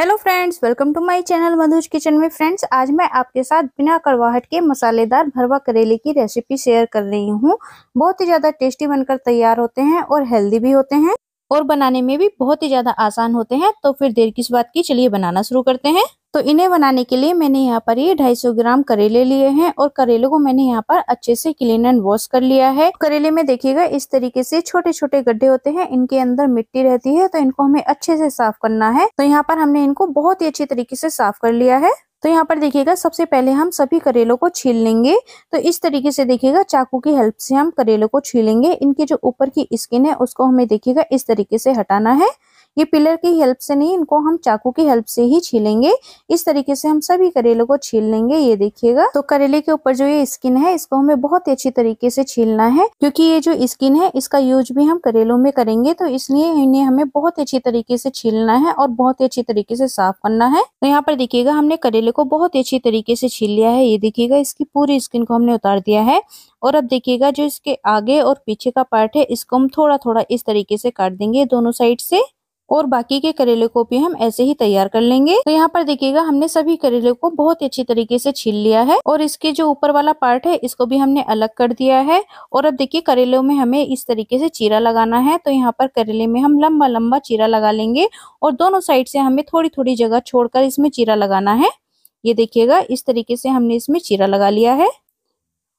hello friends welcome to my channel Madhu's kitchen में friends आज मैं आपके साथ बिना कड़वाहट के मसालेदार भरवा करेले की रेसिपी शेयर कर रही हूँ बहुत ही ज़्यादा टेस्टी बनकर तैयार होते हैं और हेल्दी भी होते हैं और बनाने में भी बहुत ही ज़्यादा आसान होते हैं तो फिर देर किस बात की चलिए बनाना शुरू करते हैं तो इन्हें बनाने के लिए मैंने यहाँ पर ये 250 ग्राम करेले लिए हैं और करेले को मैंने यहाँ पर अच्छे से क्लीन एंड वॉश कर लिया है करेले में देखिएगा इस तरीके से छोटे छोटे गड्ढे होते हैं इनके अंदर मिट्टी रहती है तो इनको हमें अच्छे से साफ करना है तो यहाँ पर हमने इनको बहुत ही अच्छे तरीके से साफ कर लिया है तो यहाँ पर देखिएगा सबसे पहले हम सभी करेलों को छील लेंगे तो इस तरीके से देखिएगा चाकू की हेल्प से हम करेलों को छीलेंगे इनके जो ऊपर की स्किन है उसको हमें देखिएगा इस तरीके से हटाना है ये पिलर की हेल्प से नहीं इनको हम चाकू की हेल्प से ही छीलेंगे इस तरीके से हम सभी करेले को छील लेंगे ये देखिएगा तो करेले के ऊपर जो ये स्किन है इसको हमें बहुत ही अच्छी तरीके से छीलना है क्योंकि ये जो स्किन है इसका यूज भी हम करेलों में करेंगे तो इसलिए इन्हें हमें बहुत अच्छी तरीके से छीलना है और बहुत ही अच्छी तरीके से साफ करना है तो यहाँ पर देखिएगा हमने करेले को बहुत ही अच्छी तरीके से छील लिया है ये देखिएगा इसकी पूरी स्किन को हमने उतार दिया है और अब देखिएगा जो इसके आगे और पीछे का पार्ट है इसको हम थोड़ा थोड़ा इस तरीके से काट देंगे दोनों साइड से और बाकी के करेले को भी हम ऐसे ही तैयार कर लेंगे तो यहाँ पर देखिएगा हमने सभी करेले को बहुत अच्छी तरीके से छील लिया है और इसके जो ऊपर वाला पार्ट है इसको भी हमने अलग कर दिया है और अब देखिए करेलों में हमें इस तरीके से चीरा लगाना है तो यहाँ पर करेले में हम लंबा लंबा चीरा लगा लेंगे और दोनों साइड से हमें थोड़ी थोड़ी जगह छोड़कर इसमें चीरा लगाना है ये देखिएगा इस तरीके से हमने इसमें चीरा लगा लिया है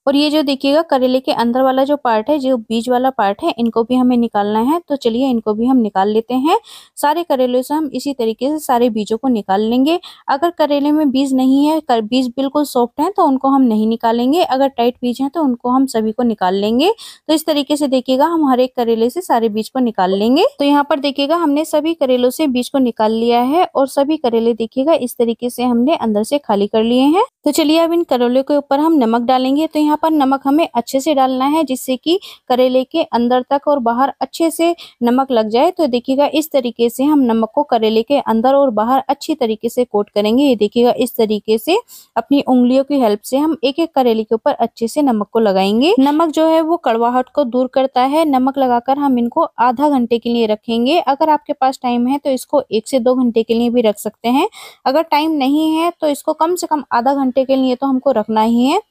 और ये जो देखिएगा करेले के अंदर वाला जो पार्ट है जो बीज वाला पार्ट है इनको भी हमें निकालना है तो चलिए इनको भी हम निकाल लेते हैं सारे करेले से हम इसी तरीके से सारे बीजों को निकाल लेंगे अगर करेले में बीज नहीं है कर, बीज बिल्कुल सॉफ्ट हैं तो उनको हम नहीं निकालेंगे अगर टाइट बीज हैं तो उनको हम सभी को निकाल लेंगे तो इस तरीके से देखिएगा हम हर एक करेले से सारे बीज को निकाल लेंगे तो यहाँ पर देखिएगा हमने सभी करेलों से बीज को निकाल लिया है और सभी करेले देखिएगा इस तरीके से हमने अंदर से खाली कर लिए हैं तो चलिए अब इन करेले के ऊपर हम नमक डालेंगे तो यहाँ पर नमक हमें अच्छे से डालना है जिससे कि करेले के अंदर तक और बाहर अच्छे से नमक लग जाए तो देखिएगा इस तरीके से हम नमक को करेले के अंदर और बाहर अच्छी तरीके से कोट करेंगे ये देखिएगा इस तरीके से अपनी उंगलियों की हेल्प से हम एक एक करेले के ऊपर अच्छे से नमक को लगाएंगे नमक जो है वो कड़वाहट को दूर करता है नमक लगाकर हम इनको आधा घंटे के लिए रखेंगे अगर आपके पास टाइम है तो इसको एक से दो घंटे के लिए भी रख सकते हैं अगर टाइम नहीं है तो इसको कम से कम आधा घंटे घंटे के लिए तो हमको रखना ही है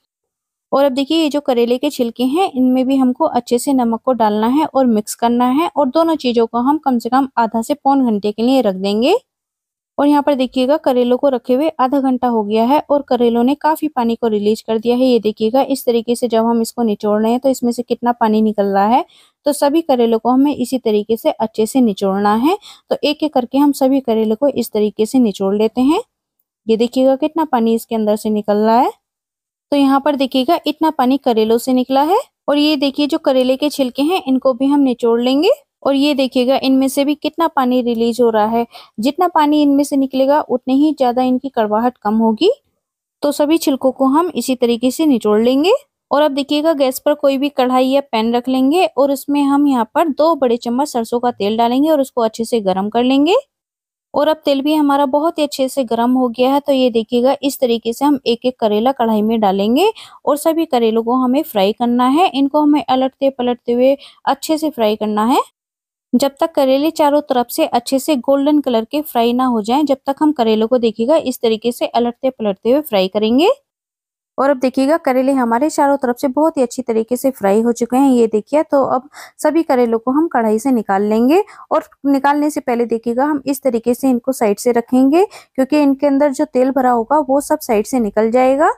और अब देखिए ये जो करेले के छिलके हैं इनमें भी हमको अच्छे से नमक को डालना है और मिक्स करना है और दोनों चीज़ों को हम कम से कम आधा से पौन घंटे के लिए रख देंगे और यहाँ पर देखिएगा करेलों को रखे हुए आधा घंटा हो गया है और करेलों ने काफ़ी पानी को रिलीज कर दिया है ये देखिएगा इस तरीके से जब हम इसको निचोड़ रहे हैं तो इसमें से कितना पानी निकल रहा है तो सभी करेलों को हमें इसी तरीके से अच्छे से निचोड़ना है तो एक एक करके हम सभी करेलों को इस तरीके से निचोड़ लेते हैं ये देखिएगा कितना पानी इसके अंदर से निकल रहा है तो यहाँ पर देखिएगा इतना पानी करेलों से निकला है और ये देखिए जो करेले के छिलके हैं इनको भी हम निचोड़ लेंगे और ये देखिएगा इनमें से भी कितना पानी रिलीज हो रहा है जितना पानी इनमें से निकलेगा उतनी ही ज्यादा इनकी कड़वाहट कम होगी तो सभी छिलकों को हम इसी तरीके से निचोड़ लेंगे और अब देखिएगा गैस पर कोई भी कढ़ाई या पैन रख लेंगे और उसमें हम यहाँ पर दो बड़े चम्मच सरसों का तेल डालेंगे और उसको अच्छे से गर्म कर लेंगे और अब तेल भी हमारा बहुत ही अच्छे से गर्म हो गया है तो ये देखिएगा इस तरीके से हम एक एक करेला कढ़ाई में डालेंगे और सभी करेलों को हमें फ्राई करना है इनको हमें अलटते पलटते हुए अच्छे से फ्राई करना है जब तक करेले चारों तरफ से अच्छे से गोल्डन कलर के फ्राई ना हो जाएं जब तक हम करेलों को देखिएगा इस तरीके से अलटते पलटते हुए फ्राई करेंगे और अब देखिएगा करेले हमारे चारों तरफ से बहुत ही अच्छी तरीके से फ्राई हो चुके हैं ये देखिए तो अब सभी करेलों को हम कढ़ाई से निकाल लेंगे और निकालने से पहले देखिएगा हम इस तरीके से इनको साइड से रखेंगे क्योंकि इनके अंदर जो तेल भरा होगा वो सब साइड से निकल जाएगा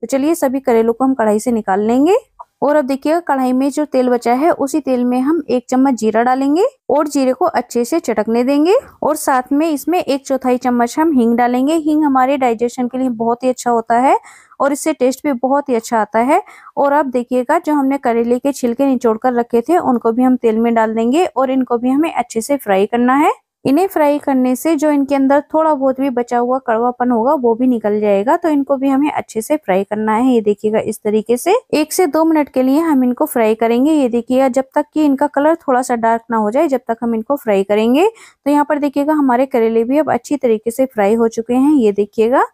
तो चलिए सभी करेलों को हम कढ़ाई से निकाल लेंगे और अब देखिएगा कढ़ाई में जो तेल बचा है उसी तेल में हम एक चम्मच जीरा डालेंगे और जीरे को अच्छे से चटकने देंगे और साथ में इसमें एक चौथाई चम्मच हम हींग डालेंगे हींग हमारे डाइजेशन के लिए बहुत ही अच्छा होता है और इससे टेस्ट भी बहुत ही अच्छा आता है और अब देखिएगा जो हमने करेले के छिलके निचोड़ कर रखे थे उनको भी हम तेल में डाल देंगे और इनको भी हमें अच्छे से फ्राई करना है इन्हें फ्राई करने से जो इनके अंदर थोड़ा बहुत भी बचा हुआ कड़वापन होगा वो भी निकल जाएगा तो इनको भी हमें अच्छे से फ्राई करना है ये देखिएगा इस तरीके से एक से दो मिनट के लिए हम इनको फ्राई करेंगे ये देखिएगा जब तक कि इनका कलर थोड़ा सा डार्क ना हो जाए जब तक हम इनको फ्राई करेंगे तो यहाँ पर देखिएगा हमारे करेले भी अब अच्छी तरीके से फ्राई हो चुके हैं ये देखिएगा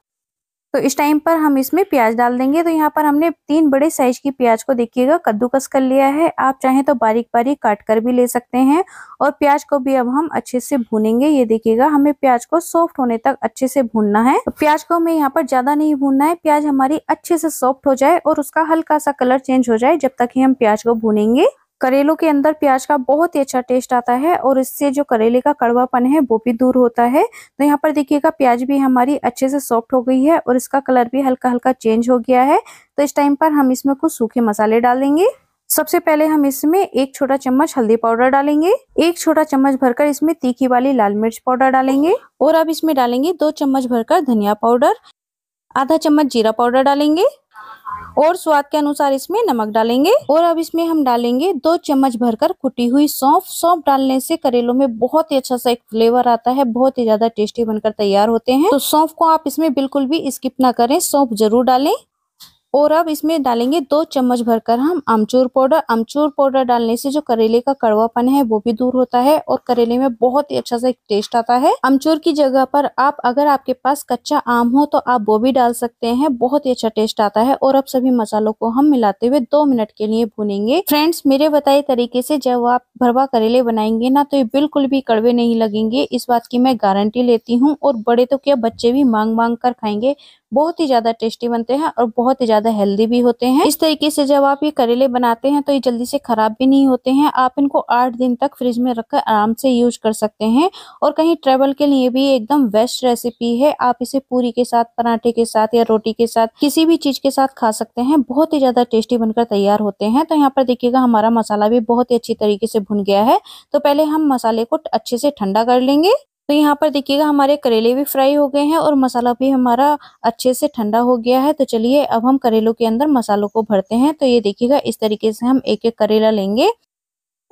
तो इस टाइम पर हम इसमें प्याज डाल देंगे तो यहाँ पर हमने तीन बड़े साइज की प्याज को देखिएगा कद्दूकस कर लिया है आप चाहें तो बारीक बारीक काट कर भी ले सकते हैं और प्याज को भी अब हम अच्छे से भूनेंगे ये देखिएगा हमें प्याज को सॉफ्ट होने तक अच्छे से भूनना है तो प्याज को हमें यहाँ पर ज्यादा नहीं भूनना है प्याज हमारी अच्छे से सॉफ्ट हो जाए और उसका हल्का सा कलर चेंज हो जाए जब तक ही हम प्याज को भूनेंगे करेलों के अंदर प्याज का बहुत ही अच्छा टेस्ट आता है और इससे जो करेले का कड़वापन है वो भी दूर होता है तो यहाँ पर देखिएगा प्याज भी हमारी अच्छे से सॉफ्ट हो गई है और इसका कलर भी हल्का हल्का चेंज हो गया है तो इस टाइम पर हम इसमें कुछ सूखे मसाले डालेंगे सबसे पहले हम इसमें एक छोटा चम्मच हल्दी पाउडर डालेंगे एक छोटा चम्मच भरकर इसमें तीखी वाली लाल मिर्च पाउडर डालेंगे और अब इसमें डालेंगे दो चम्मच भरकर धनिया पाउडर आधा चम्मच जीरा पाउडर डालेंगे और स्वाद के अनुसार इसमें नमक डालेंगे और अब इसमें हम डालेंगे दो चम्मच भरकर कुटी हुई सौंफ सौंफ डालने से करेलों में बहुत ही अच्छा सा एक फ्लेवर आता है बहुत ही ज्यादा टेस्टी बनकर तैयार होते हैं तो सौंफ को आप इसमें बिल्कुल भी स्किप ना करें सौंफ जरूर डालें और अब इसमें डालेंगे दो चम्मच भरकर हम अमचूर पाउडर अमचूर पाउडर डालने से जो करेले का कड़वापन है वो भी दूर होता है और करेले में बहुत ही अच्छा सा एक टेस्ट आता है अमचूर की जगह पर आप अगर आपके पास कच्चा आम हो तो आप वो भी डाल सकते हैं बहुत ही अच्छा टेस्ट आता है और अब सभी मसालों को हम मिलाते हुए दो मिनट के लिए भूनेंगे फ्रेंड्स मेरे बताए तरीके से जब आप भरवा करेले बनाएंगे ना तो ये बिल्कुल भी कड़वे नहीं लगेंगे इस बात की मैं गारंटी लेती हूँ और बड़े तो क्या बच्चे भी मांग मांग कर खाएंगे बहुत ही ज्यादा टेस्टी बनते हैं और बहुत ही ज्यादा हेल्दी भी होते हैं इस तरीके से जब आप ये करेले बनाते हैं तो ये जल्दी से खराब भी नहीं होते हैं आप इनको आठ दिन तक फ्रिज में रखकर आराम से यूज कर सकते हैं और कहीं ट्रेवल के लिए भी एकदम बेस्ट रेसिपी है आप इसे पूरी के साथ पराठे के साथ या रोटी के साथ किसी भी चीज के साथ खा सकते हैं बहुत ही ज्यादा टेस्टी बनकर तैयार होते हैं तो यहाँ पर देखिएगा हमारा मसाला भी बहुत ही अच्छी तरीके से भुन गया है तो पहले हम मसाले को अच्छे से ठंडा कर लेंगे तो यहाँ पर देखिएगा हमारे करेले भी फ्राई हो गए हैं और मसाला भी हमारा अच्छे से ठंडा हो गया है तो चलिए अब हम करेलों के अंदर मसालों को भरते हैं तो ये देखिएगा इस तरीके से हम एक एक करेला लेंगे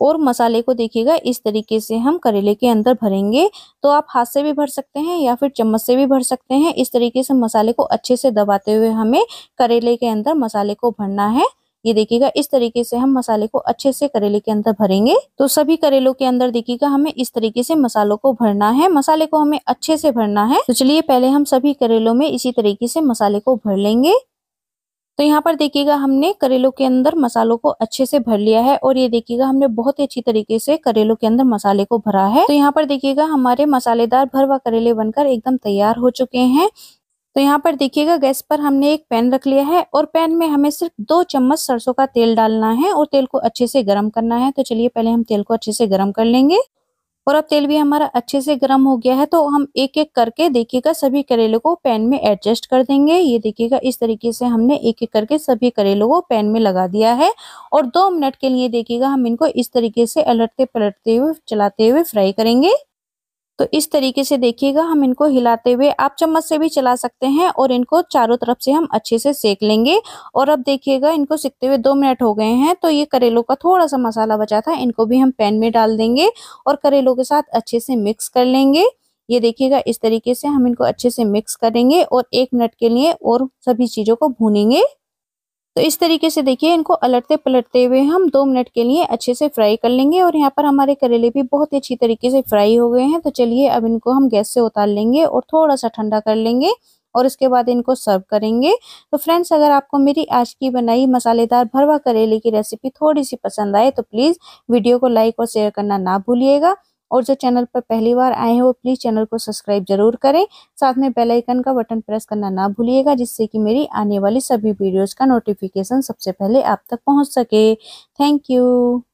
और मसाले को देखिएगा इस तरीके से हम करेले के अंदर भरेंगे तो आप हाथ से भी भर सकते हैं या फिर चम्मच से भी भर सकते हैं इस तरीके से मसाले को अच्छे से दबाते हुए हमें करेले के अंदर मसाले को भरना है ये देखिएगा इस तरीके से हम मसाले को अच्छे से करेले के अंदर भरेंगे तो सभी करेलों के अंदर देखिएगा हमें इस तरीके से मसालों को भरना है मसाले को हमें अच्छे से भरना है तो चलिए पहले हम सभी करेलों में इसी तरीके से मसाले को भर लेंगे तो यहाँ पर देखिएगा हमने करेलों के अंदर मसालों को अच्छे से भर लिया है और ये देखिएगा हमने बहुत ही अच्छी तरीके से करेलों के अंदर मसाले को भरा है तो यहाँ पर देखिएगा हमारे मसालेदार भरवा करेले बनकर एकदम तैयार हो चुके हैं तो यहाँ पर देखिएगा गैस पर हमने एक पैन रख लिया है और पैन में हमें सिर्फ दो चम्मच सरसों का तेल डालना है और तेल को अच्छे से गर्म करना है तो चलिए पहले हम तेल को अच्छे से गर्म कर लेंगे और अब तेल भी हमारा अच्छे से गर्म हो गया है तो हम एक एक करके देखिएगा सभी करेले को पैन में एडजस्ट कर देंगे ये देखिएगा इस तरीके से हमने एक एक करके सभी करेलों को पैन में लगा दिया है और दो मिनट के लिए देखिएगा हम इनको इस तरीके से अलटते पलटते हुए चलाते हुए फ्राई करेंगे तो इस तरीके से देखिएगा हम इनको हिलाते हुए आप चम्मच से भी चला सकते हैं और इनको चारों तरफ से हम अच्छे से सेक लेंगे और अब देखिएगा इनको सेकते हुए दो मिनट हो गए हैं तो ये करेलों का थोड़ा सा मसाला बचा था इनको भी हम पैन में डाल देंगे और करेलों के साथ अच्छे से मिक्स कर लेंगे ये देखिएगा इस तरीके से हम इनको अच्छे से मिक्स करेंगे और एक मिनट के लिए और सभी चीज़ों को भूनेंगे तो इस तरीके से देखिए इनको अलटते पलटते हुए हम दो मिनट के लिए अच्छे से फ्राई कर लेंगे और यहाँ पर हमारे करेले भी बहुत ही अच्छी तरीके से फ्राई हो गए हैं तो चलिए अब इनको हम गैस से उतार लेंगे और थोड़ा सा ठंडा कर लेंगे और इसके बाद इनको सर्व करेंगे तो फ्रेंड्स अगर आपको मेरी आज की बनाई मसालेदार भरवा करेले की रेसिपी थोड़ी सी पसंद आए तो प्लीज़ वीडियो को लाइक और शेयर करना ना भूलिएगा और जो चैनल पर पहली बार आए हैं वो प्लीज़ चैनल को सब्सक्राइब जरूर करें साथ में बेल आइकन का बटन प्रेस करना ना भूलिएगा जिससे कि मेरी आने वाली सभी वीडियोज़ का नोटिफिकेशन सबसे पहले आप तक पहुँच सके थैंक यू